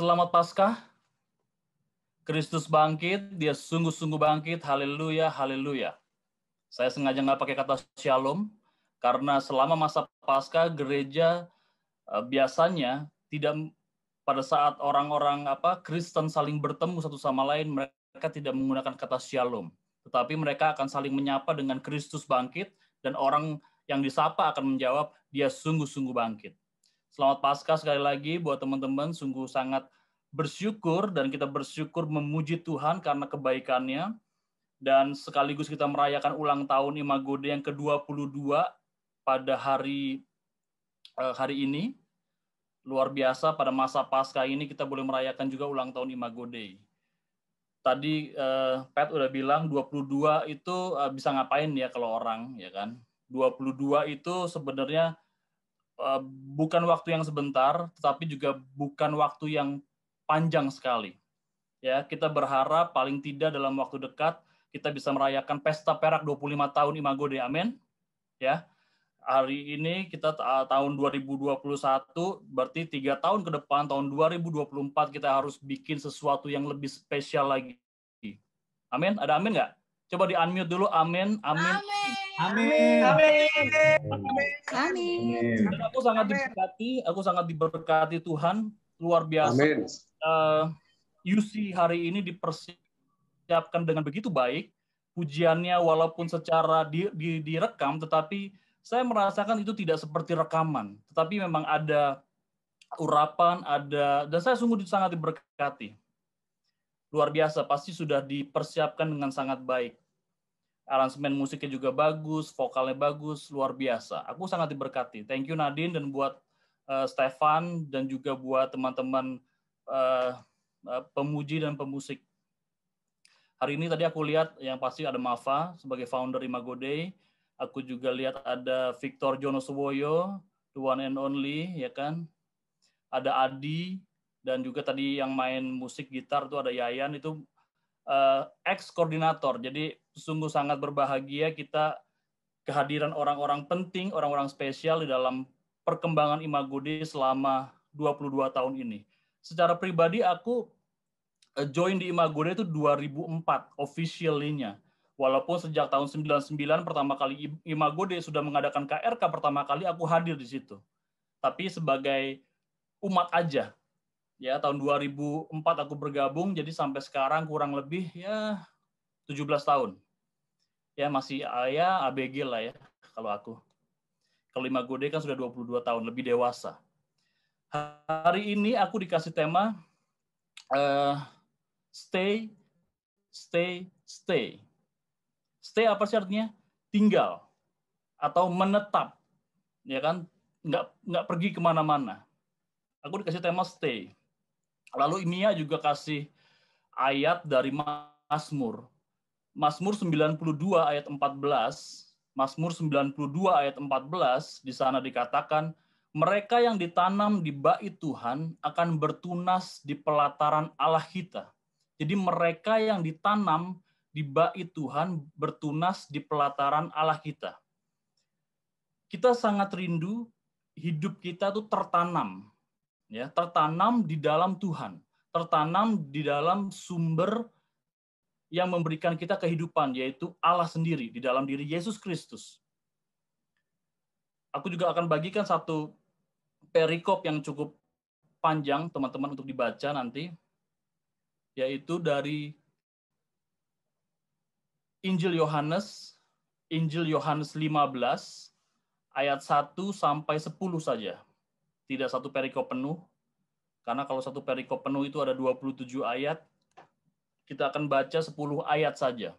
Selamat Paskah. Kristus bangkit, dia sungguh-sungguh bangkit. Haleluya, haleluya. Saya sengaja nggak pakai kata shalom, karena selama masa Paskah gereja eh, biasanya tidak pada saat orang-orang apa Kristen saling bertemu satu sama lain mereka tidak menggunakan kata shalom, tetapi mereka akan saling menyapa dengan Kristus bangkit dan orang yang disapa akan menjawab dia sungguh-sungguh bangkit. Selamat Paskah sekali lagi buat teman-teman, sungguh sangat bersyukur dan kita bersyukur memuji Tuhan karena kebaikannya dan sekaligus kita merayakan ulang tahun Imago Imagode yang ke-22 pada hari eh, hari ini. Luar biasa pada masa Paskah ini kita boleh merayakan juga ulang tahun Imago Imagode. Tadi Pet eh, Pat udah bilang 22 itu eh, bisa ngapain ya kalau orang ya kan. 22 itu sebenarnya bukan waktu yang sebentar tetapi juga bukan waktu yang panjang sekali. Ya, kita berharap paling tidak dalam waktu dekat kita bisa merayakan pesta perak 25 tahun Imago Dei. Amin. Ya. Hari ini kita tahun 2021 berarti tiga tahun ke depan tahun 2024 kita harus bikin sesuatu yang lebih spesial lagi. Amin. Ada amin nggak? Coba di unmute dulu. Amin. Amin. Amin. Amin. Amin. Amin. Amin. aku sangat diberkati, aku sangat diberkati Tuhan luar biasa. Amin uh, eh, UC hari ini dipersiapkan dengan begitu baik, pujiannya walaupun secara di, di, direkam, tetapi saya merasakan itu tidak seperti rekaman, tetapi memang ada urapan, ada dan saya sungguh sangat diberkati. Luar biasa, pasti sudah dipersiapkan dengan sangat baik. Aransemen musiknya juga bagus, vokalnya bagus, luar biasa. Aku sangat diberkati. Thank you Nadine dan buat uh, Stefan dan juga buat teman-teman Eh, eh, pemuji dan pemusik. Hari ini tadi aku lihat yang pasti ada Mafa sebagai founder Imago Day. Aku juga lihat ada Victor Jono Suwoyo, the one and only, ya kan? Ada Adi, dan juga tadi yang main musik gitar itu ada Yayan, itu uh, ex-koordinator. Jadi sungguh sangat berbahagia kita kehadiran orang-orang penting, orang-orang spesial di dalam perkembangan Imago Day selama 22 tahun ini secara pribadi aku eh, join di Imagure itu 2004 officially-nya. Walaupun sejak tahun 99 pertama kali Imagode sudah mengadakan KRK pertama kali aku hadir di situ. Tapi sebagai umat aja. Ya, tahun 2004 aku bergabung jadi sampai sekarang kurang lebih ya 17 tahun. Ya, masih ah, ya ABG lah ya kalau aku. Kalau Imagode kan sudah 22 tahun, lebih dewasa. Hari ini aku dikasih tema uh, stay, stay, stay. Stay apa sih artinya? Tinggal atau menetap, ya kan? Nggak nggak pergi kemana-mana. Aku dikasih tema stay. Lalu Imia juga kasih ayat dari Mazmur. Mazmur 92 ayat 14, Mazmur 92 ayat 14 di sana dikatakan mereka yang ditanam di bait Tuhan akan bertunas di pelataran Allah kita. Jadi mereka yang ditanam di bait Tuhan bertunas di pelataran Allah kita. Kita sangat rindu hidup kita itu tertanam ya, tertanam di dalam Tuhan, tertanam di dalam sumber yang memberikan kita kehidupan yaitu Allah sendiri di dalam diri Yesus Kristus. Aku juga akan bagikan satu perikop yang cukup panjang teman-teman untuk dibaca nanti yaitu dari Injil Yohanes Injil Yohanes 15 ayat 1 sampai 10 saja. Tidak satu perikop penuh. Karena kalau satu perikop penuh itu ada 27 ayat. Kita akan baca 10 ayat saja.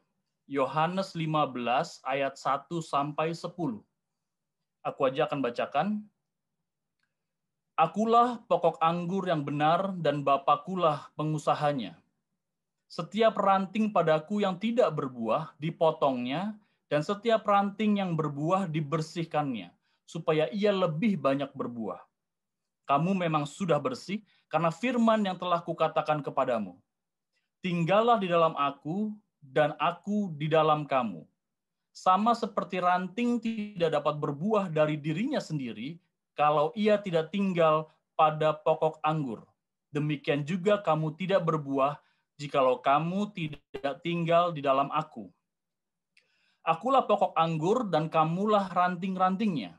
Yohanes 15 ayat 1 sampai 10. Aku aja akan bacakan. Akulah pokok anggur yang benar dan Bapakulah pengusahanya. Setiap ranting padaku yang tidak berbuah dipotongnya dan setiap ranting yang berbuah dibersihkannya supaya ia lebih banyak berbuah. Kamu memang sudah bersih karena firman yang telah kukatakan kepadamu. Tinggallah di dalam aku dan aku di dalam kamu. Sama seperti ranting tidak dapat berbuah dari dirinya sendiri kalau ia tidak tinggal pada pokok anggur. Demikian juga kamu tidak berbuah jikalau kamu tidak tinggal di dalam aku. Akulah pokok anggur dan kamulah ranting-rantingnya.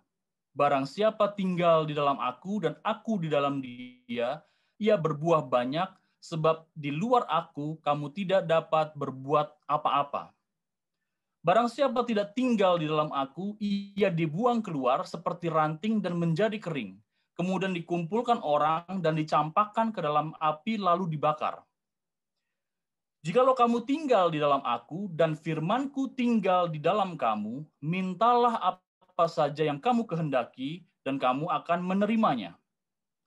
Barang siapa tinggal di dalam aku dan aku di dalam dia, ia berbuah banyak sebab di luar aku kamu tidak dapat berbuat apa-apa. Barang siapa tidak tinggal di dalam aku, ia dibuang keluar seperti ranting dan menjadi kering. Kemudian dikumpulkan orang dan dicampakkan ke dalam api lalu dibakar. Jikalau kamu tinggal di dalam aku dan firmanku tinggal di dalam kamu, mintalah apa saja yang kamu kehendaki dan kamu akan menerimanya.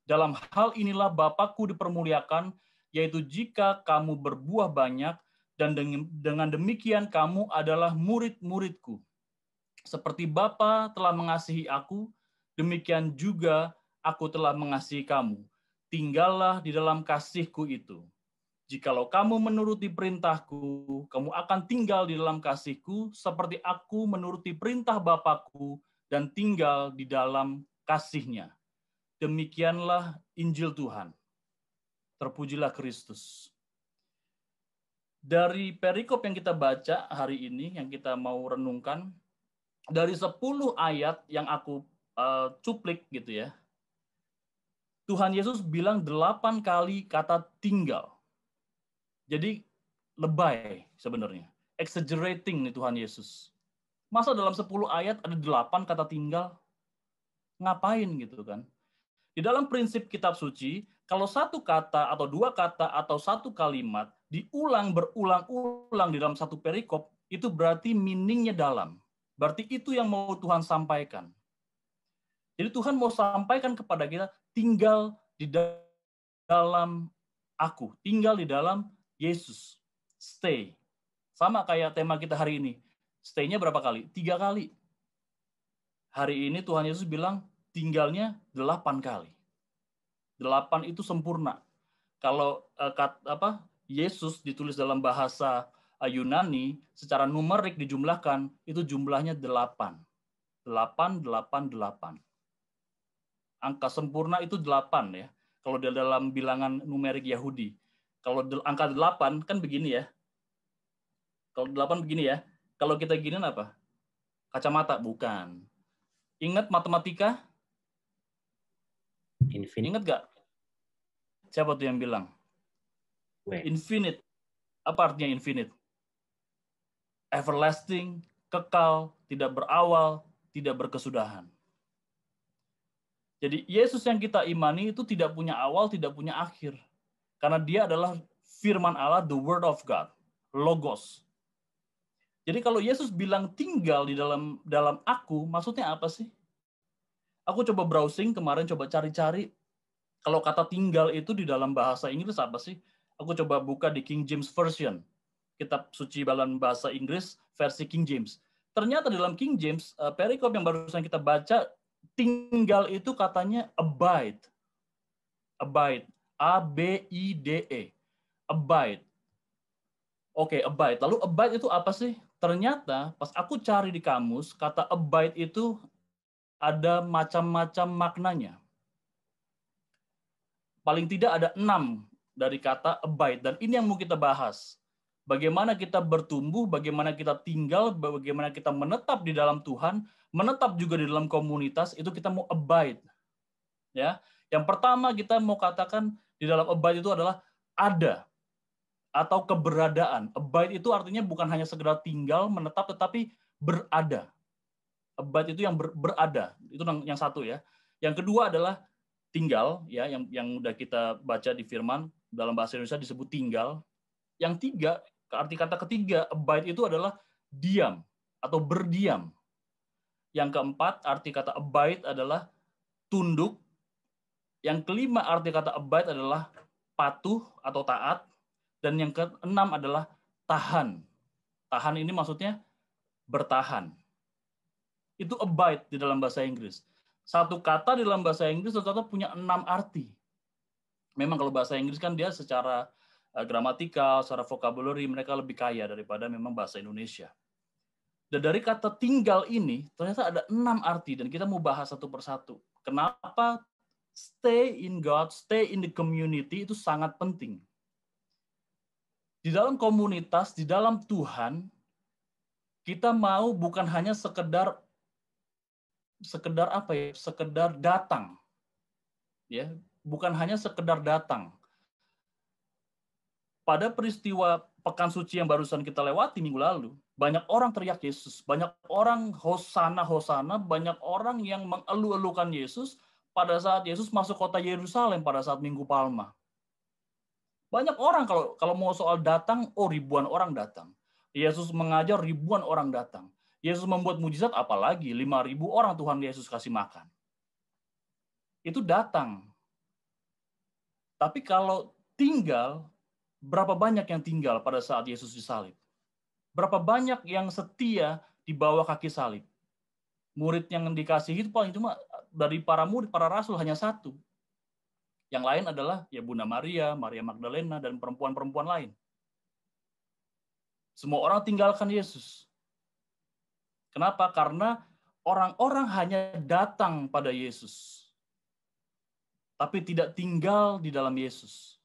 Dalam hal inilah Bapakku dipermuliakan, yaitu jika kamu berbuah banyak dan dengan demikian kamu adalah murid-muridku. Seperti Bapa telah mengasihi aku, demikian juga aku telah mengasihi kamu. Tinggallah di dalam kasihku itu. Jikalau kamu menuruti perintahku, kamu akan tinggal di dalam kasihku seperti aku menuruti perintah Bapakku dan tinggal di dalam kasihnya. Demikianlah Injil Tuhan. Terpujilah Kristus dari perikop yang kita baca hari ini, yang kita mau renungkan, dari 10 ayat yang aku uh, cuplik gitu ya, Tuhan Yesus bilang delapan kali kata tinggal. Jadi lebay sebenarnya. Exaggerating nih Tuhan Yesus. Masa dalam 10 ayat ada delapan kata tinggal? Ngapain gitu kan? Di dalam prinsip kitab suci, kalau satu kata atau dua kata atau satu kalimat diulang berulang-ulang di dalam satu perikop, itu berarti meaningnya dalam. Berarti itu yang mau Tuhan sampaikan. Jadi Tuhan mau sampaikan kepada kita, tinggal di dalam aku, tinggal di dalam Yesus. Stay. Sama kayak tema kita hari ini. Stay-nya berapa kali? Tiga kali. Hari ini Tuhan Yesus bilang, tinggalnya delapan kali. Delapan itu sempurna. Kalau eh, apa Yesus ditulis dalam bahasa uh, Yunani secara numerik dijumlahkan itu jumlahnya delapan, delapan, delapan, delapan. Angka sempurna itu delapan ya. Kalau dalam bilangan numerik Yahudi. Kalau angka delapan kan begini ya. Kalau delapan begini ya. Kalau kita gini apa? Kacamata bukan. Ingat matematika? Infinite. Ingat gak? Siapa tuh yang bilang? Infinite. Apa artinya infinite? Everlasting, kekal, tidak berawal, tidak berkesudahan. Jadi Yesus yang kita imani itu tidak punya awal, tidak punya akhir. Karena dia adalah firman Allah, the word of God, logos. Jadi kalau Yesus bilang tinggal di dalam dalam aku, maksudnya apa sih? Aku coba browsing kemarin coba cari-cari kalau kata tinggal itu di dalam bahasa Inggris apa sih? Aku coba buka di King James Version, kitab suci dalam bahasa Inggris versi King James. Ternyata dalam King James, uh, perikop yang barusan kita baca, tinggal itu katanya abide. Abide. A-B-I-D-E. Abide. Oke, okay, abide. Lalu abide itu apa sih? Ternyata pas aku cari di kamus, kata abide itu ada macam-macam maknanya. Paling tidak ada enam dari kata abide dan ini yang mau kita bahas. Bagaimana kita bertumbuh, bagaimana kita tinggal, bagaimana kita menetap di dalam Tuhan, menetap juga di dalam komunitas itu kita mau abide. Ya. Yang pertama kita mau katakan di dalam abide itu adalah ada atau keberadaan. Abide itu artinya bukan hanya segera tinggal, menetap tetapi berada. Abide itu yang ber, berada. Itu yang, yang satu ya. Yang kedua adalah tinggal ya yang yang udah kita baca di firman dalam bahasa Indonesia disebut tinggal. Yang tiga, arti kata ketiga, abide itu adalah diam atau berdiam. Yang keempat, arti kata abide adalah tunduk. Yang kelima, arti kata abide adalah patuh atau taat. Dan yang keenam adalah tahan. Tahan ini maksudnya bertahan. Itu abide di dalam bahasa Inggris. Satu kata di dalam bahasa Inggris ternyata punya enam arti memang kalau bahasa Inggris kan dia secara uh, gramatikal, secara vocabulary mereka lebih kaya daripada memang bahasa Indonesia. Dan dari kata tinggal ini ternyata ada enam arti dan kita mau bahas satu persatu. Kenapa stay in God, stay in the community itu sangat penting. Di dalam komunitas, di dalam Tuhan, kita mau bukan hanya sekedar sekedar apa ya, sekedar datang. Ya, bukan hanya sekedar datang. Pada peristiwa pekan suci yang barusan kita lewati minggu lalu, banyak orang teriak Yesus, banyak orang hosana hosana, banyak orang yang mengeluh-elukan Yesus pada saat Yesus masuk kota Yerusalem pada saat Minggu Palma. Banyak orang kalau kalau mau soal datang, oh ribuan orang datang. Yesus mengajar ribuan orang datang. Yesus membuat mujizat apalagi 5000 orang Tuhan Yesus kasih makan. Itu datang. Tapi kalau tinggal, berapa banyak yang tinggal pada saat Yesus disalib? Berapa banyak yang setia di bawah kaki salib? Murid yang dikasihi itu paling cuma dari para murid, para rasul hanya satu. Yang lain adalah ya Bunda Maria, Maria Magdalena, dan perempuan-perempuan lain. Semua orang tinggalkan Yesus. Kenapa? Karena orang-orang hanya datang pada Yesus tapi tidak tinggal di dalam Yesus.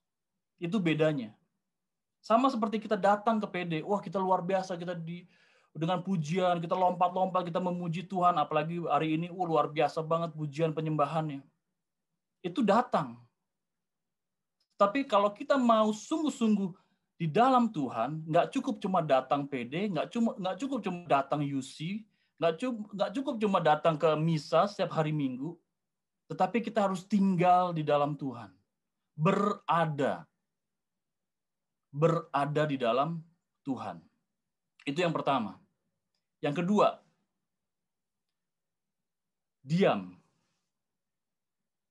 Itu bedanya. Sama seperti kita datang ke PD, wah kita luar biasa, kita di dengan pujian, kita lompat-lompat, kita memuji Tuhan, apalagi hari ini oh, luar biasa banget pujian penyembahannya. Itu datang. Tapi kalau kita mau sungguh-sungguh di dalam Tuhan, nggak cukup cuma datang PD, nggak cuma nggak cukup cuma datang UC, nggak cukup nggak cukup cuma datang ke misa setiap hari Minggu, tetapi kita harus tinggal di dalam Tuhan. Berada. Berada di dalam Tuhan. Itu yang pertama. Yang kedua, diam.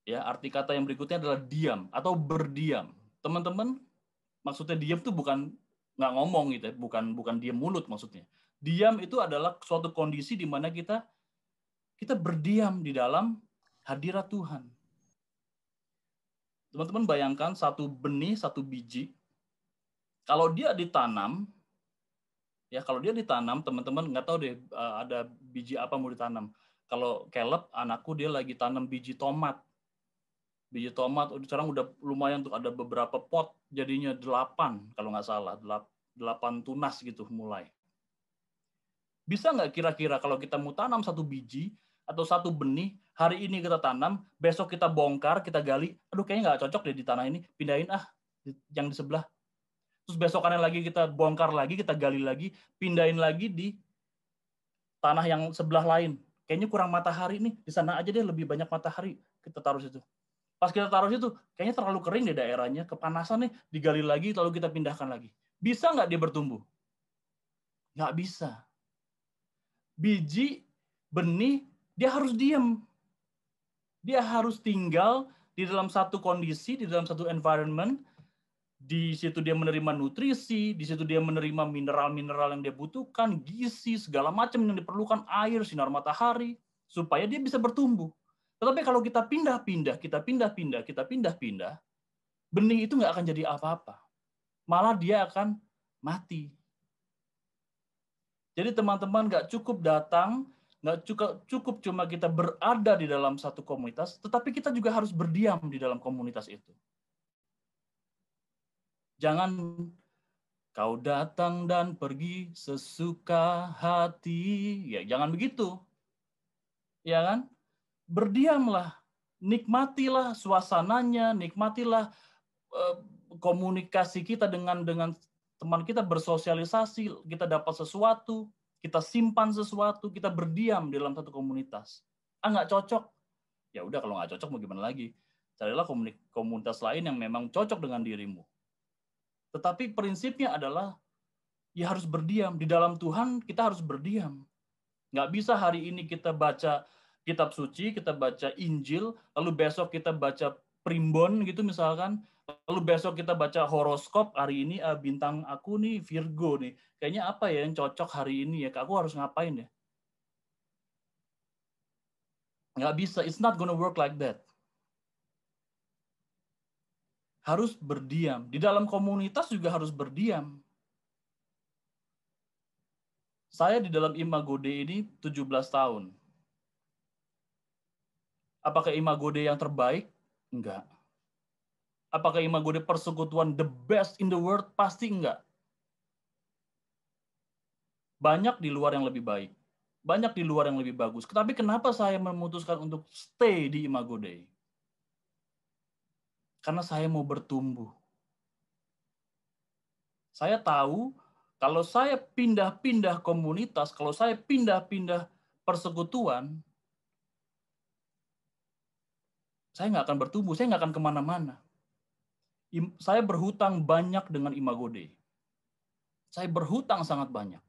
Ya, arti kata yang berikutnya adalah diam atau berdiam. Teman-teman, maksudnya diam itu bukan nggak ngomong gitu, ya. bukan bukan diam mulut maksudnya. Diam itu adalah suatu kondisi di mana kita kita berdiam di dalam hadirat Tuhan. Teman-teman bayangkan satu benih, satu biji, kalau dia ditanam, ya kalau dia ditanam, teman-teman nggak tahu deh eh, ada biji apa mau ditanam. Kalau Caleb, anakku dia lagi tanam biji tomat. Biji tomat sekarang udah lumayan tuh ada beberapa pot jadinya delapan kalau nggak salah delapan tunas gitu mulai. Bisa nggak kira-kira kalau kita mau tanam satu biji, atau satu benih hari ini kita tanam, besok kita bongkar, kita gali, aduh kayaknya nggak cocok deh di tanah ini, pindahin ah yang di sebelah. Terus besokannya lagi kita bongkar lagi, kita gali lagi, pindahin lagi di tanah yang sebelah lain. Kayaknya kurang matahari nih, di sana aja deh lebih banyak matahari kita taruh situ. Pas kita taruh situ, kayaknya terlalu kering deh daerahnya, kepanasan nih, digali lagi, lalu kita pindahkan lagi. Bisa nggak dia bertumbuh? Nggak bisa. Biji, benih, dia harus diam. Dia harus tinggal di dalam satu kondisi, di dalam satu environment, di situ dia menerima nutrisi, di situ dia menerima mineral-mineral yang dia butuhkan, gizi, segala macam yang diperlukan, air, sinar matahari, supaya dia bisa bertumbuh. Tetapi kalau kita pindah-pindah, kita pindah-pindah, kita pindah-pindah, benih itu nggak akan jadi apa-apa. Malah dia akan mati. Jadi teman-teman nggak cukup datang nggak cukup cukup cuma kita berada di dalam satu komunitas, tetapi kita juga harus berdiam di dalam komunitas itu. Jangan kau datang dan pergi sesuka hati, ya jangan begitu, ya kan? Berdiamlah, nikmatilah suasananya, nikmatilah eh, komunikasi kita dengan dengan teman kita bersosialisasi, kita dapat sesuatu, kita simpan sesuatu, kita berdiam di dalam satu komunitas. Ah nggak cocok, ya udah kalau nggak cocok mau gimana lagi. Carilah komunitas lain yang memang cocok dengan dirimu. Tetapi prinsipnya adalah ya harus berdiam di dalam Tuhan kita harus berdiam. Nggak bisa hari ini kita baca kitab suci, kita baca Injil, lalu besok kita baca primbon gitu misalkan, Lalu besok kita baca horoskop hari ini uh, bintang aku nih Virgo nih. Kayaknya apa ya yang cocok hari ini ya? Aku harus ngapain ya? Nggak bisa. It's not gonna work like that. Harus berdiam. Di dalam komunitas juga harus berdiam. Saya di dalam Imago ini 17 tahun. Apakah Imago yang terbaik? Enggak Apakah Imago Imagode persekutuan the best in the world? Pasti enggak. Banyak di luar yang lebih baik. Banyak di luar yang lebih bagus. Tapi kenapa saya memutuskan untuk stay di Imago Imagode? Karena saya mau bertumbuh. Saya tahu kalau saya pindah-pindah komunitas, kalau saya pindah-pindah persekutuan, saya nggak akan bertumbuh, saya nggak akan kemana-mana saya berhutang banyak dengan Imago Dei. Saya berhutang sangat banyak.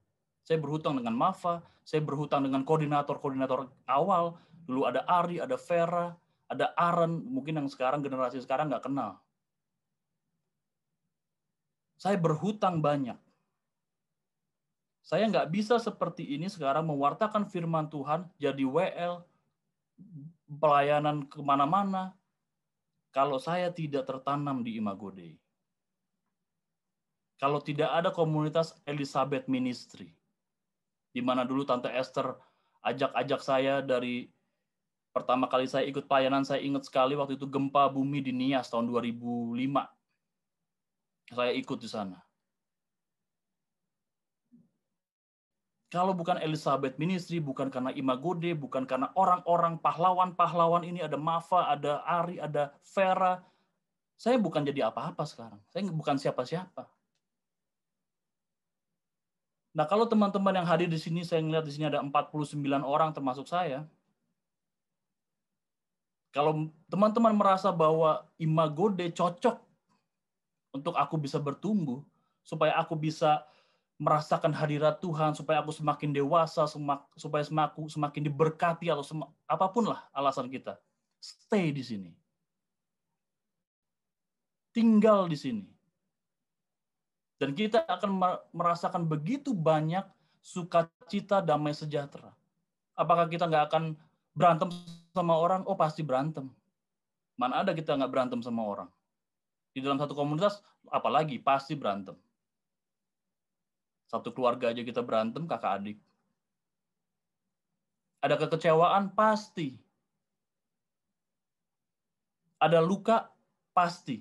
Saya berhutang dengan Mafa, saya berhutang dengan koordinator-koordinator awal. Dulu ada Ari, ada Vera, ada Aaron, mungkin yang sekarang generasi sekarang nggak kenal. Saya berhutang banyak. Saya nggak bisa seperti ini sekarang mewartakan firman Tuhan jadi WL, pelayanan kemana-mana, kalau saya tidak tertanam di Imago Dei, kalau tidak ada komunitas Elizabeth Ministry, di mana dulu Tante Esther ajak-ajak saya dari pertama kali saya ikut pelayanan, saya ingat sekali waktu itu gempa bumi di Nias tahun 2005. Saya ikut di sana. Kalau bukan Elizabeth Ministry, bukan karena Imagode, bukan karena orang-orang pahlawan-pahlawan ini ada Mafa, ada Ari, ada Vera, saya bukan jadi apa-apa sekarang. Saya bukan siapa-siapa. Nah, kalau teman-teman yang hadir di sini, saya melihat di sini ada 49 orang termasuk saya. Kalau teman-teman merasa bahwa imagode cocok untuk aku bisa bertumbuh, supaya aku bisa merasakan hadirat Tuhan supaya aku semakin dewasa supaya semaku semakin diberkati atau sem, apapun lah alasan kita stay di sini tinggal di sini dan kita akan merasakan begitu banyak sukacita damai sejahtera apakah kita nggak akan berantem sama orang oh pasti berantem mana ada kita nggak berantem sama orang di dalam satu komunitas apalagi pasti berantem satu keluarga aja kita berantem kakak adik. Ada kekecewaan pasti. Ada luka pasti.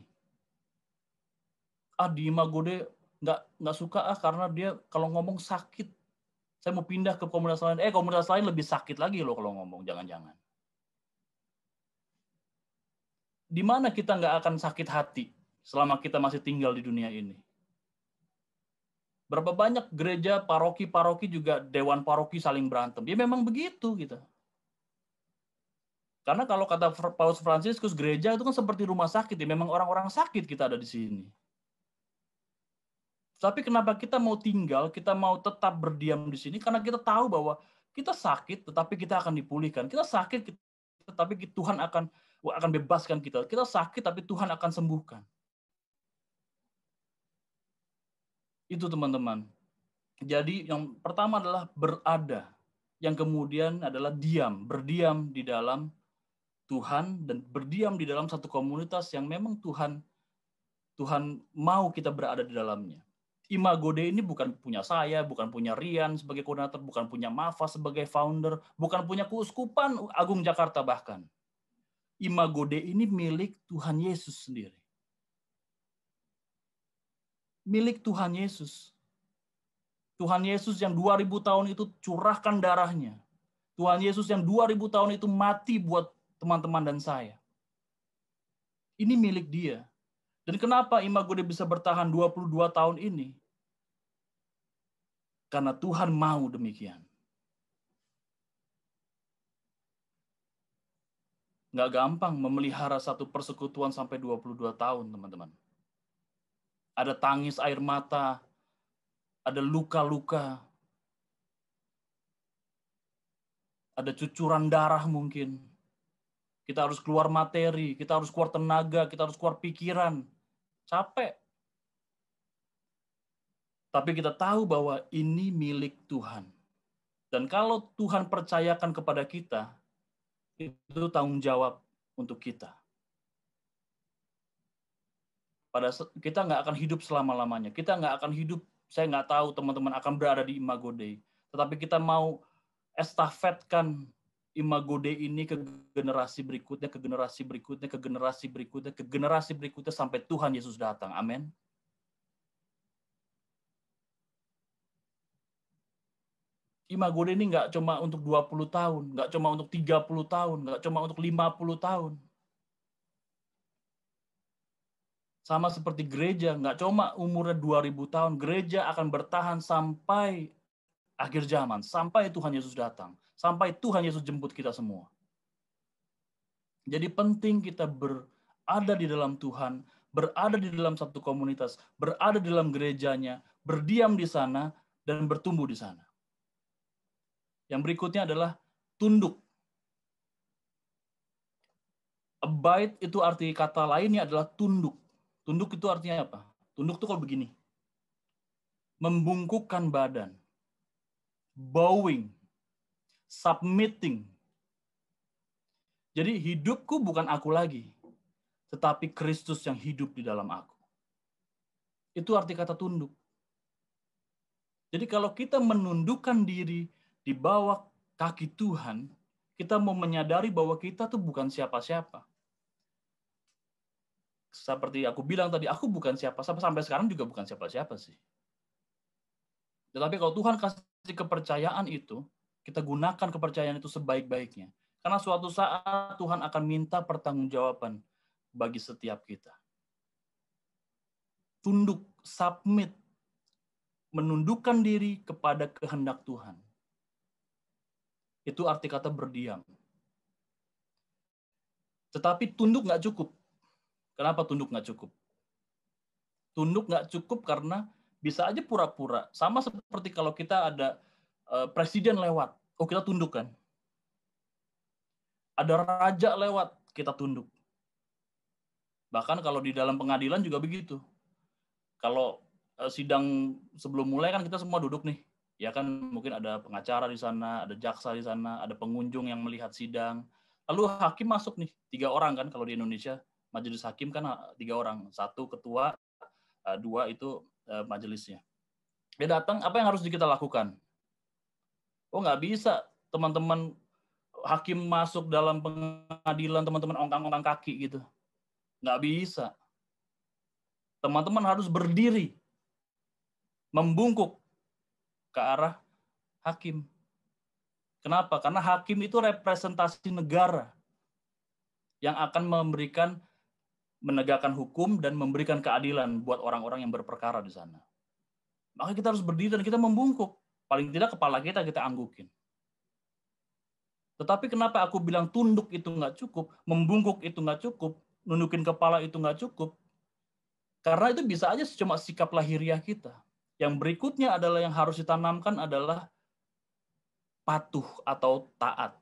Ah Dima Gode nggak nggak suka ah karena dia kalau ngomong sakit. Saya mau pindah ke komunitas lain. Eh komunitas lain lebih sakit lagi loh kalau ngomong. Jangan-jangan. Di mana kita nggak akan sakit hati selama kita masih tinggal di dunia ini? Berapa banyak gereja, paroki-paroki juga dewan paroki saling berantem. Ya memang begitu gitu. Karena kalau kata Paus Fransiskus, gereja itu kan seperti rumah sakit. Ya memang orang-orang sakit kita ada di sini. Tapi kenapa kita mau tinggal, kita mau tetap berdiam di sini? Karena kita tahu bahwa kita sakit, tetapi kita akan dipulihkan. Kita sakit, tetapi Tuhan akan akan bebaskan kita. Kita sakit, tapi Tuhan akan sembuhkan. Itu teman-teman. Jadi yang pertama adalah berada, yang kemudian adalah diam, berdiam di dalam Tuhan dan berdiam di dalam satu komunitas yang memang Tuhan Tuhan mau kita berada di dalamnya. Imago Dei ini bukan punya saya, bukan punya Rian sebagai koordinator, bukan punya Mafa sebagai founder, bukan punya Keuskupan Agung Jakarta bahkan. Imago Dei ini milik Tuhan Yesus sendiri milik Tuhan Yesus. Tuhan Yesus yang 2000 tahun itu curahkan darahnya. Tuhan Yesus yang 2000 tahun itu mati buat teman-teman dan saya. Ini milik dia. Dan kenapa Imagode bisa bertahan 22 tahun ini? Karena Tuhan mau demikian. Nggak gampang memelihara satu persekutuan sampai 22 tahun, teman-teman ada tangis air mata, ada luka-luka, ada cucuran darah mungkin. Kita harus keluar materi, kita harus keluar tenaga, kita harus keluar pikiran. Capek. Tapi kita tahu bahwa ini milik Tuhan. Dan kalau Tuhan percayakan kepada kita, itu tanggung jawab untuk kita pada kita nggak akan hidup selama lamanya kita nggak akan hidup saya nggak tahu teman-teman akan berada di Imago Dei tetapi kita mau estafetkan Imago Dei ini ke generasi berikutnya ke generasi berikutnya ke generasi berikutnya ke generasi berikutnya sampai Tuhan Yesus datang amin Imago Dei ini nggak cuma untuk 20 tahun, nggak cuma untuk 30 tahun, nggak cuma untuk 50 tahun, Sama seperti gereja, nggak cuma umurnya 2000 tahun, gereja akan bertahan sampai akhir zaman, sampai Tuhan Yesus datang, sampai Tuhan Yesus jemput kita semua. Jadi penting kita berada di dalam Tuhan, berada di dalam satu komunitas, berada di dalam gerejanya, berdiam di sana, dan bertumbuh di sana. Yang berikutnya adalah tunduk abide itu arti kata lainnya adalah tunduk. Tunduk itu artinya apa? Tunduk itu kalau begini. Membungkukkan badan. Bowing. Submitting. Jadi hidupku bukan aku lagi. Tetapi Kristus yang hidup di dalam aku. Itu arti kata tunduk. Jadi kalau kita menundukkan diri di bawah kaki Tuhan, kita mau menyadari bahwa kita tuh bukan siapa-siapa seperti aku bilang tadi, aku bukan siapa-siapa sampai sekarang juga bukan siapa-siapa sih. Tetapi kalau Tuhan kasih kepercayaan itu, kita gunakan kepercayaan itu sebaik-baiknya. Karena suatu saat Tuhan akan minta pertanggungjawaban bagi setiap kita. Tunduk, submit, menundukkan diri kepada kehendak Tuhan. Itu arti kata berdiam. Tetapi tunduk nggak cukup. Kenapa tunduk nggak cukup? Tunduk nggak cukup karena bisa aja pura-pura. Sama seperti kalau kita ada uh, presiden lewat, oh kita tunduk kan? Ada raja lewat, kita tunduk. Bahkan kalau di dalam pengadilan juga begitu. Kalau uh, sidang sebelum mulai kan kita semua duduk nih ya kan mungkin ada pengacara di sana, ada jaksa di sana, ada pengunjung yang melihat sidang. Lalu hakim masuk nih, tiga orang kan kalau di Indonesia majelis hakim kan eh, tiga orang, satu ketua, eh, dua itu eh, majelisnya. Dia datang, apa yang harus kita lakukan? Oh nggak bisa, teman-teman hakim masuk dalam pengadilan teman-teman ongkang-ongkang kaki gitu. Nggak bisa. Teman-teman harus berdiri, membungkuk ke arah hakim. Kenapa? Karena hakim itu representasi negara yang akan memberikan menegakkan hukum dan memberikan keadilan buat orang-orang yang berperkara di sana. Maka kita harus berdiri dan kita membungkuk. Paling tidak kepala kita kita anggukin. Tetapi kenapa aku bilang tunduk itu nggak cukup, membungkuk itu nggak cukup, nundukin kepala itu nggak cukup? Karena itu bisa aja cuma sikap lahiriah kita. Yang berikutnya adalah yang harus ditanamkan adalah patuh atau taat.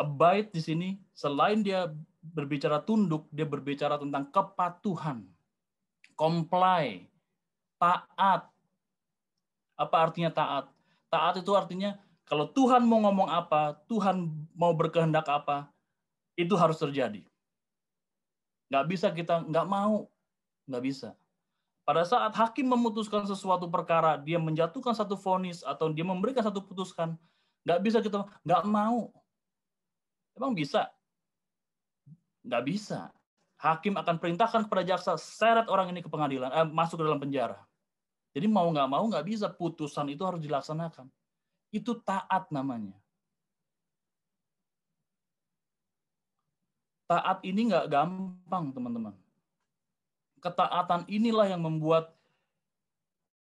abide di sini selain dia berbicara tunduk, dia berbicara tentang kepatuhan, comply, taat. Apa artinya taat? Taat itu artinya kalau Tuhan mau ngomong apa, Tuhan mau berkehendak apa, itu harus terjadi. Nggak bisa kita, nggak mau, nggak bisa. Pada saat hakim memutuskan sesuatu perkara, dia menjatuhkan satu vonis atau dia memberikan satu putusan, nggak bisa kita, nggak mau, Emang bisa? Nggak bisa. Hakim akan perintahkan kepada jaksa, seret orang ini ke pengadilan, eh, masuk ke dalam penjara. Jadi mau nggak mau nggak bisa, putusan itu harus dilaksanakan. Itu taat namanya. Taat ini nggak gampang, teman-teman. Ketaatan inilah yang membuat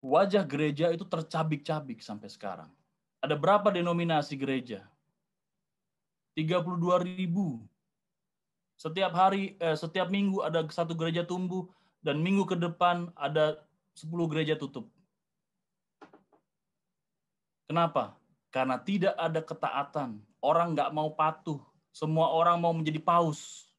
wajah gereja itu tercabik-cabik sampai sekarang. Ada berapa denominasi gereja? 32 ribu. Setiap hari, eh, setiap minggu ada satu gereja tumbuh dan minggu ke depan ada 10 gereja tutup. Kenapa? Karena tidak ada ketaatan. Orang nggak mau patuh. Semua orang mau menjadi paus.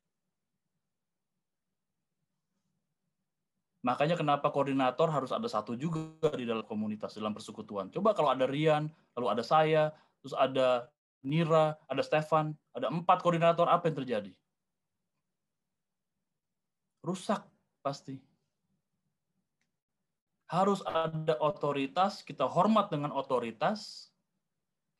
Makanya kenapa koordinator harus ada satu juga di dalam komunitas, dalam persekutuan. Coba kalau ada Rian, lalu ada saya, terus ada Nira, ada Stefan, ada empat koordinator, apa yang terjadi? Rusak pasti. Harus ada otoritas, kita hormat dengan otoritas,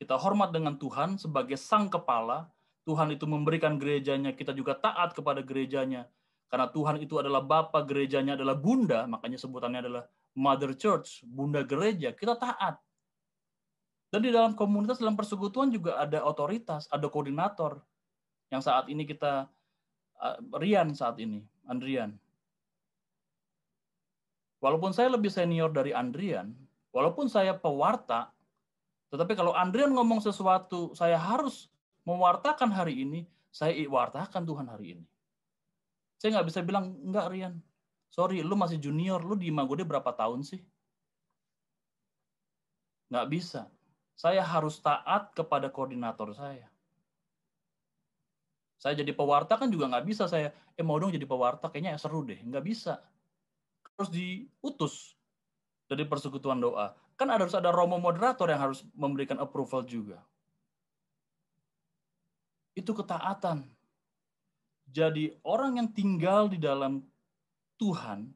kita hormat dengan Tuhan sebagai sang kepala, Tuhan itu memberikan gerejanya, kita juga taat kepada gerejanya. Karena Tuhan itu adalah Bapa, gerejanya adalah Bunda, makanya sebutannya adalah Mother Church, Bunda Gereja. Kita taat. Dan di dalam komunitas, dalam persekutuan juga ada otoritas, ada koordinator yang saat ini kita eh, Rian saat ini, Andrian. Walaupun saya lebih senior dari Andrian, walaupun saya pewarta, tetapi kalau Andrian ngomong sesuatu, saya harus mewartakan hari ini, saya wartakan Tuhan hari ini. Saya nggak bisa bilang, enggak Rian, sorry, lu masih junior, lu di Imagode berapa tahun sih? Nggak bisa. Saya harus taat kepada koordinator saya. Saya jadi pewarta kan juga nggak bisa saya, eh mau dong jadi pewarta kayaknya seru deh. Nggak bisa. Harus diutus dari persekutuan doa. Kan harus ada romo moderator yang harus memberikan approval juga. Itu ketaatan. Jadi orang yang tinggal di dalam Tuhan,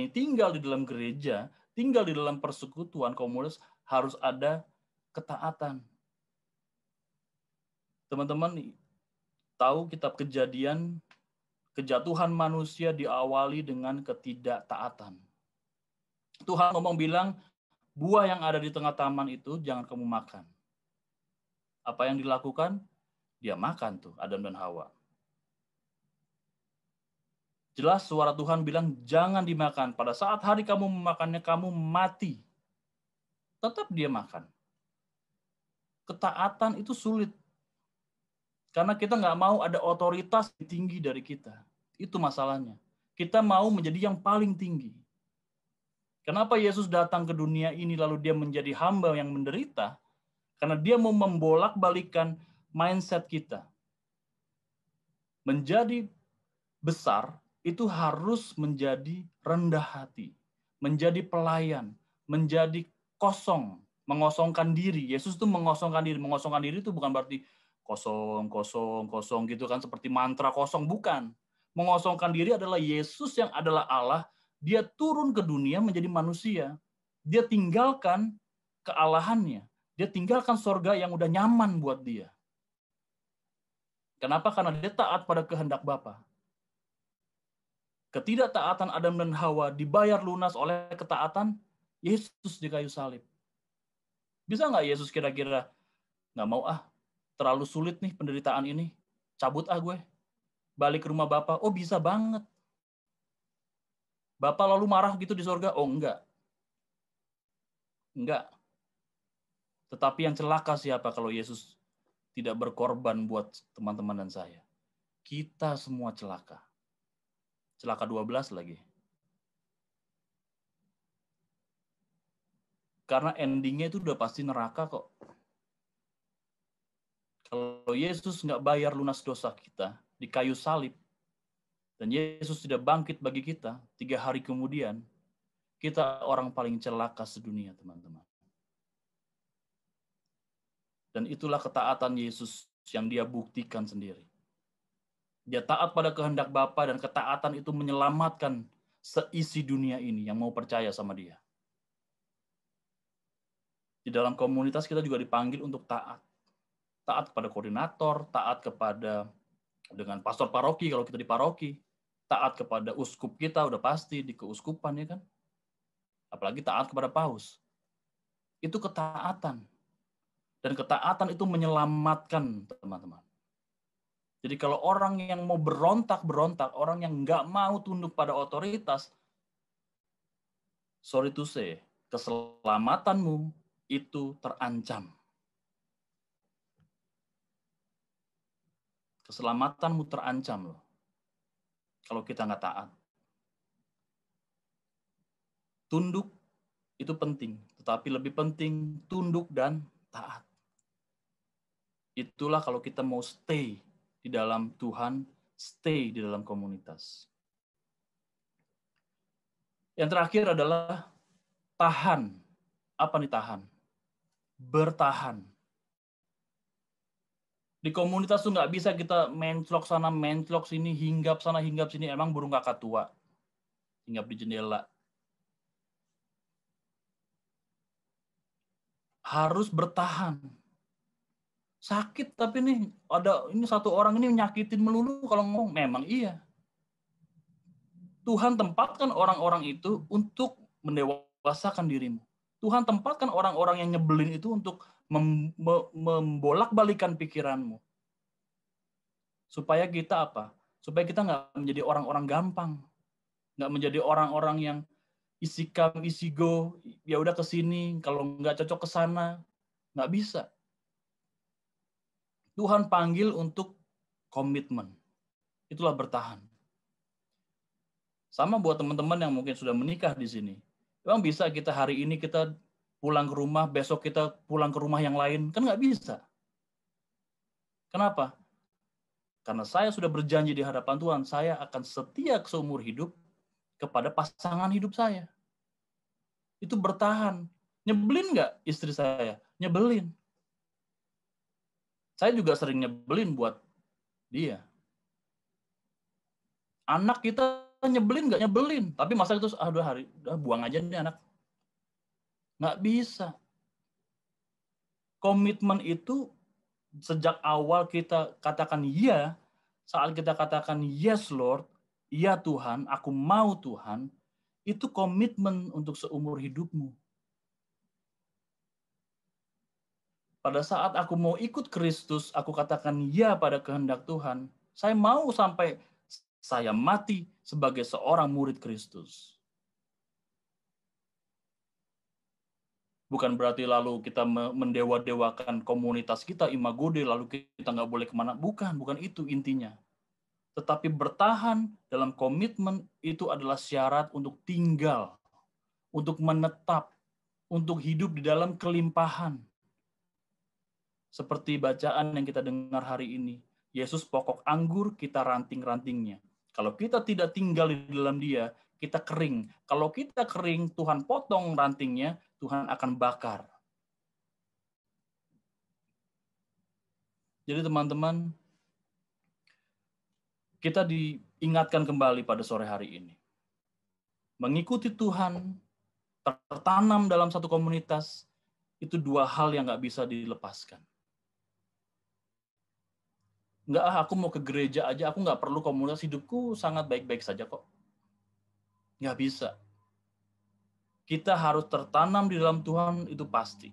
tinggal di dalam gereja, tinggal di dalam persekutuan komunis, harus ada ketaatan. Teman-teman tahu kitab kejadian kejatuhan manusia diawali dengan ketidaktaatan. Tuhan ngomong bilang, buah yang ada di tengah taman itu jangan kamu makan. Apa yang dilakukan? Dia makan tuh, Adam dan Hawa. Jelas suara Tuhan bilang, jangan dimakan. Pada saat hari kamu memakannya, kamu mati. Tetap dia makan ketaatan itu sulit. Karena kita nggak mau ada otoritas tinggi dari kita. Itu masalahnya. Kita mau menjadi yang paling tinggi. Kenapa Yesus datang ke dunia ini lalu dia menjadi hamba yang menderita? Karena dia mau membolak-balikan mindset kita. Menjadi besar itu harus menjadi rendah hati, menjadi pelayan, menjadi kosong, mengosongkan diri. Yesus itu mengosongkan diri. Mengosongkan diri itu bukan berarti kosong, kosong, kosong gitu kan seperti mantra kosong, bukan. Mengosongkan diri adalah Yesus yang adalah Allah, dia turun ke dunia menjadi manusia. Dia tinggalkan kealahannya. Dia tinggalkan sorga yang udah nyaman buat dia. Kenapa? Karena dia taat pada kehendak Bapa. Ketidaktaatan Adam dan Hawa dibayar lunas oleh ketaatan Yesus di kayu salib bisa nggak Yesus kira-kira nggak mau ah, terlalu sulit nih penderitaan ini, cabut ah gue, balik ke rumah Bapak. Oh bisa banget. Bapak lalu marah gitu di sorga? Oh enggak. Enggak. Tetapi yang celaka siapa kalau Yesus tidak berkorban buat teman-teman dan saya? Kita semua celaka. Celaka 12 lagi. Karena endingnya itu udah pasti neraka kok. Kalau Yesus nggak bayar lunas dosa kita di kayu salib, dan Yesus tidak bangkit bagi kita tiga hari kemudian, kita orang paling celaka sedunia, teman-teman. Dan itulah ketaatan Yesus yang dia buktikan sendiri. Dia taat pada kehendak Bapa dan ketaatan itu menyelamatkan seisi dunia ini yang mau percaya sama dia. Di dalam komunitas kita juga dipanggil untuk taat. Taat kepada koordinator, taat kepada dengan pastor paroki kalau kita di paroki, taat kepada uskup kita udah pasti di keuskupan ya kan. Apalagi taat kepada paus. Itu ketaatan. Dan ketaatan itu menyelamatkan teman-teman. Jadi kalau orang yang mau berontak-berontak, orang yang nggak mau tunduk pada otoritas, sorry to say, keselamatanmu, itu terancam. Keselamatanmu terancam loh. Kalau kita nggak taat. Tunduk itu penting, tetapi lebih penting tunduk dan taat. Itulah kalau kita mau stay di dalam Tuhan, stay di dalam komunitas. Yang terakhir adalah tahan. Apa nih tahan? bertahan. Di komunitas tuh nggak bisa kita menclok sana, menclok sini, hinggap sana, hinggap sini. Emang burung kakak tua. Hinggap di jendela. Harus bertahan. Sakit tapi nih ada ini satu orang ini nyakitin melulu kalau ngomong. Memang nah, iya. Tuhan tempatkan orang-orang itu untuk mendewasakan dirimu. Tuhan tempatkan orang-orang yang nyebelin itu untuk mem membolak-balikan pikiranmu. Supaya kita apa? Supaya kita nggak menjadi orang-orang gampang. Nggak menjadi orang-orang yang isi kam, isi go, ya udah ke sini, kalau nggak cocok ke sana. Nggak bisa. Tuhan panggil untuk komitmen. Itulah bertahan. Sama buat teman-teman yang mungkin sudah menikah di sini. Emang bisa kita hari ini kita pulang ke rumah, besok kita pulang ke rumah yang lain? Kan nggak bisa. Kenapa? Karena saya sudah berjanji di hadapan Tuhan, saya akan setia seumur hidup kepada pasangan hidup saya. Itu bertahan. Nyebelin nggak istri saya? Nyebelin. Saya juga sering nyebelin buat dia. Anak kita nyebelin nggak nyebelin tapi masa itu dua hari udah buang aja nih anak nggak bisa komitmen itu sejak awal kita katakan ya saat kita katakan yes Lord ya Tuhan aku mau Tuhan itu komitmen untuk seumur hidupmu pada saat aku mau ikut Kristus, aku katakan ya pada kehendak Tuhan. Saya mau sampai saya mati sebagai seorang murid Kristus. Bukan berarti lalu kita mendewa-dewakan komunitas kita, imagode, lalu kita nggak boleh kemana. Bukan, bukan itu intinya. Tetapi bertahan dalam komitmen itu adalah syarat untuk tinggal, untuk menetap, untuk hidup di dalam kelimpahan. Seperti bacaan yang kita dengar hari ini, Yesus pokok anggur, kita ranting-rantingnya. Kalau kita tidak tinggal di dalam dia, kita kering. Kalau kita kering, Tuhan potong rantingnya, Tuhan akan bakar. Jadi teman-teman, kita diingatkan kembali pada sore hari ini. Mengikuti Tuhan, tertanam dalam satu komunitas, itu dua hal yang nggak bisa dilepaskan nggak ah aku mau ke gereja aja aku nggak perlu komunitas hidupku sangat baik-baik saja kok nggak bisa kita harus tertanam di dalam Tuhan itu pasti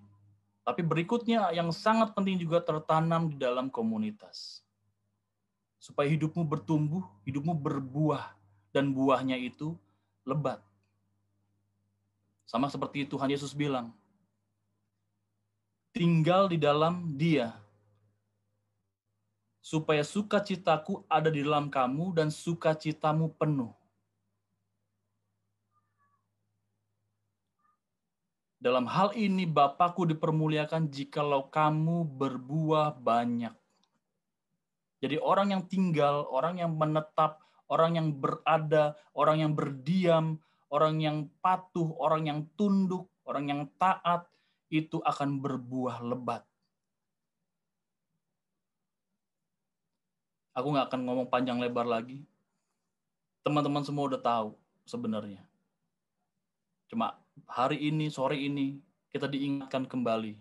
tapi berikutnya yang sangat penting juga tertanam di dalam komunitas supaya hidupmu bertumbuh hidupmu berbuah dan buahnya itu lebat sama seperti Tuhan Yesus bilang tinggal di dalam Dia supaya sukacitaku ada di dalam kamu dan sukacitamu penuh. Dalam hal ini Bapakku dipermuliakan jikalau kamu berbuah banyak. Jadi orang yang tinggal, orang yang menetap, orang yang berada, orang yang berdiam, orang yang patuh, orang yang tunduk, orang yang taat, itu akan berbuah lebat. Aku nggak akan ngomong panjang lebar lagi. Teman-teman semua udah tahu sebenarnya. Cuma hari ini, sore ini, kita diingatkan kembali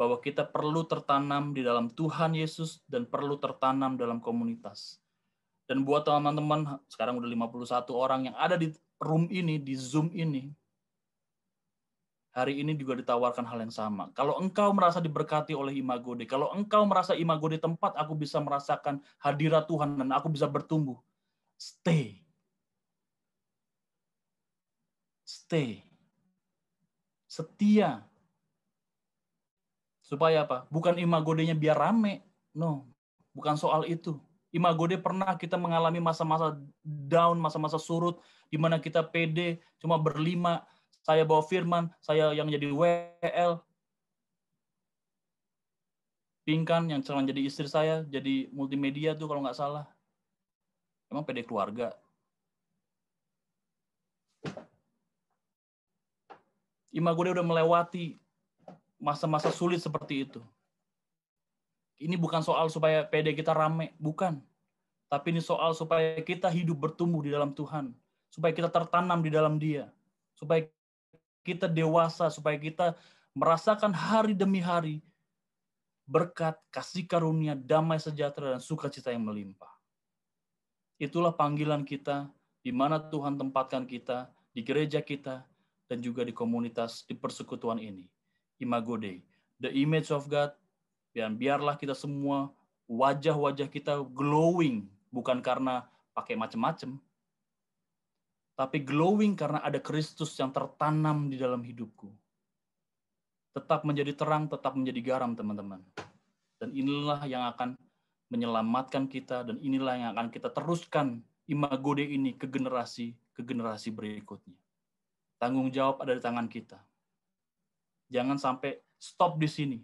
bahwa kita perlu tertanam di dalam Tuhan Yesus dan perlu tertanam dalam komunitas. Dan buat teman-teman, sekarang udah 51 orang yang ada di room ini, di Zoom ini, hari ini juga ditawarkan hal yang sama. Kalau engkau merasa diberkati oleh imago Dei, kalau engkau merasa imago Dei tempat aku bisa merasakan hadirat Tuhan dan aku bisa bertumbuh, stay. Stay. Setia. Supaya apa? Bukan imago Dei-nya biar rame. No, bukan soal itu. Imago Dei pernah kita mengalami masa-masa down, masa-masa surut, di mana kita pede, cuma berlima, saya bawa firman, saya yang jadi WL, Pingkan yang sekarang jadi istri saya, jadi multimedia tuh kalau nggak salah. Emang pede keluarga. gue udah melewati masa-masa sulit seperti itu. Ini bukan soal supaya pede kita rame, bukan. Tapi ini soal supaya kita hidup bertumbuh di dalam Tuhan. Supaya kita tertanam di dalam dia. Supaya kita dewasa, supaya kita merasakan hari demi hari berkat, kasih karunia, damai sejahtera, dan sukacita yang melimpah. Itulah panggilan kita, di mana Tuhan tempatkan kita, di gereja kita, dan juga di komunitas, di persekutuan ini. Imago Dei, the image of God, dan biarlah kita semua, wajah-wajah kita glowing, bukan karena pakai macam-macam, tapi glowing karena ada Kristus yang tertanam di dalam hidupku. Tetap menjadi terang, tetap menjadi garam, teman-teman. Dan inilah yang akan menyelamatkan kita dan inilah yang akan kita teruskan imago imagode ini ke generasi ke generasi berikutnya. Tanggung jawab ada di tangan kita. Jangan sampai stop di sini.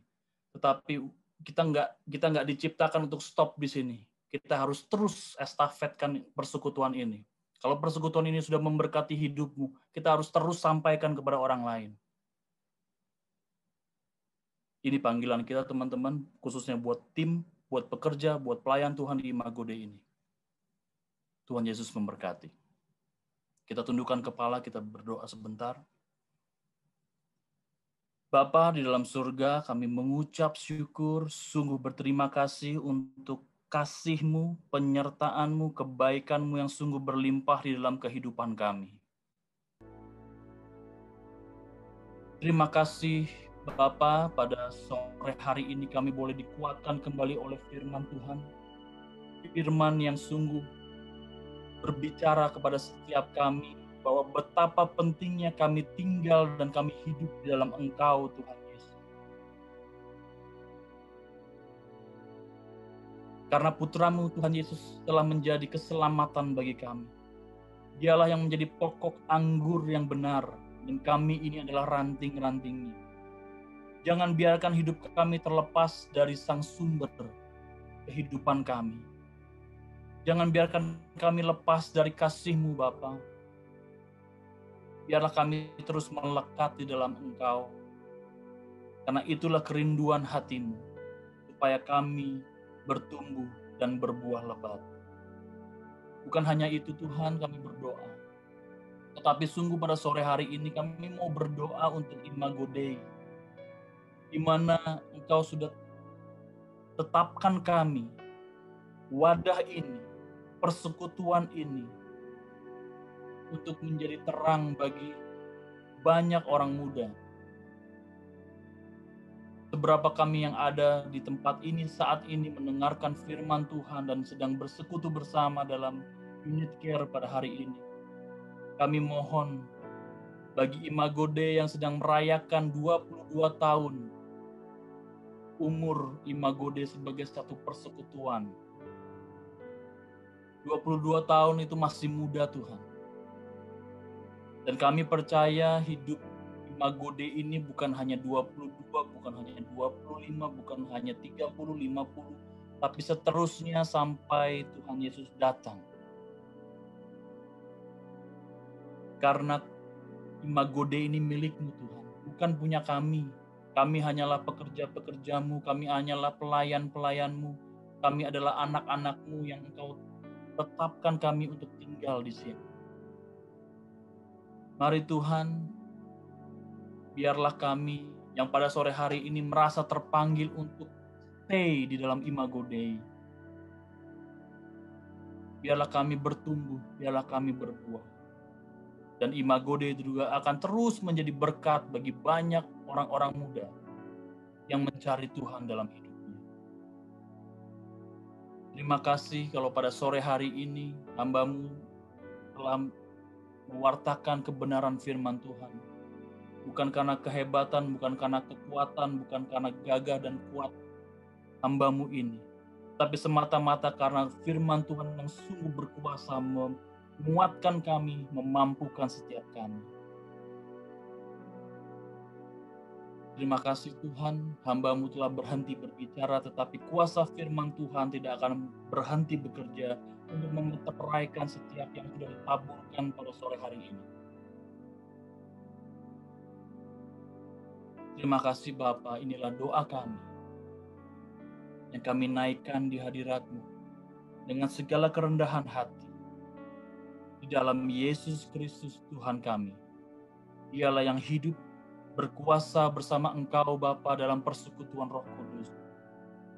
Tetapi kita nggak kita nggak diciptakan untuk stop di sini. Kita harus terus estafetkan persekutuan ini. Kalau persekutuan ini sudah memberkati hidupmu, kita harus terus sampaikan kepada orang lain. Ini panggilan kita teman-teman, khususnya buat tim, buat pekerja, buat pelayan Tuhan di Magode ini. Tuhan Yesus memberkati. Kita tundukkan kepala, kita berdoa sebentar. Bapa di dalam surga, kami mengucap syukur, sungguh berterima kasih untuk kasihmu, penyertaanmu, kebaikanmu yang sungguh berlimpah di dalam kehidupan kami. Terima kasih Bapa pada sore hari ini kami boleh dikuatkan kembali oleh firman Tuhan. Firman yang sungguh berbicara kepada setiap kami bahwa betapa pentingnya kami tinggal dan kami hidup di dalam Engkau Tuhan Karena putramu Tuhan Yesus telah menjadi keselamatan bagi kami. Dialah yang menjadi pokok anggur yang benar, dan kami ini adalah ranting-rantingnya. Jangan biarkan hidup kami terlepas dari sang sumber kehidupan kami. Jangan biarkan kami lepas dari kasihmu, Bapa. Biarlah kami terus melekat di dalam Engkau. Karena itulah kerinduan hatimu, supaya kami bertumbuh dan berbuah lebat. Bukan hanya itu Tuhan kami berdoa, tetapi sungguh pada sore hari ini kami mau berdoa untuk Imago Dei, di mana Engkau sudah tetapkan kami wadah ini, persekutuan ini, untuk menjadi terang bagi banyak orang muda Seberapa kami yang ada di tempat ini saat ini mendengarkan firman Tuhan dan sedang bersekutu bersama dalam unit care pada hari ini. Kami mohon bagi Imago Dei yang sedang merayakan 22 tahun umur Imago Dei sebagai satu persekutuan. 22 tahun itu masih muda Tuhan. Dan kami percaya hidup Magode ini bukan hanya 22, bukan hanya 25, bukan hanya 30, 50, tapi seterusnya sampai Tuhan Yesus datang. Karena Magode ini milikmu Tuhan, bukan punya kami. Kami hanyalah pekerja-pekerjamu, kami hanyalah pelayan-pelayanmu, kami adalah anak-anakmu yang engkau tetapkan kami untuk tinggal di sini. Mari Tuhan, biarlah kami yang pada sore hari ini merasa terpanggil untuk stay di dalam Imago Dei. Biarlah kami bertumbuh, biarlah kami berbuah. Dan Imago Dei juga akan terus menjadi berkat bagi banyak orang-orang muda yang mencari Tuhan dalam hidupnya. Terima kasih kalau pada sore hari ini hambamu telah mewartakan kebenaran firman Tuhan bukan karena kehebatan, bukan karena kekuatan, bukan karena gagah dan kuat hambamu ini, tapi semata-mata karena firman Tuhan yang sungguh berkuasa menguatkan kami, memampukan setiap kami. Terima kasih Tuhan, hambamu telah berhenti berbicara, tetapi kuasa firman Tuhan tidak akan berhenti bekerja untuk mengetepraikan setiap yang sudah ditaburkan pada sore hari ini. Terima kasih Bapa, inilah doa kami yang kami naikkan di hadiratmu dengan segala kerendahan hati. Di dalam Yesus Kristus Tuhan kami, dialah yang hidup berkuasa bersama engkau Bapa dalam persekutuan roh kudus,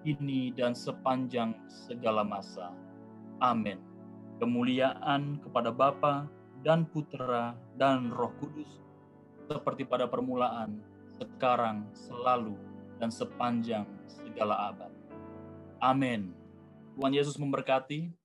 ini dan sepanjang segala masa. Amin. Kemuliaan kepada Bapa dan Putra dan Roh Kudus, seperti pada permulaan, sekarang, selalu, dan sepanjang segala abad. Amin. Tuhan Yesus memberkati.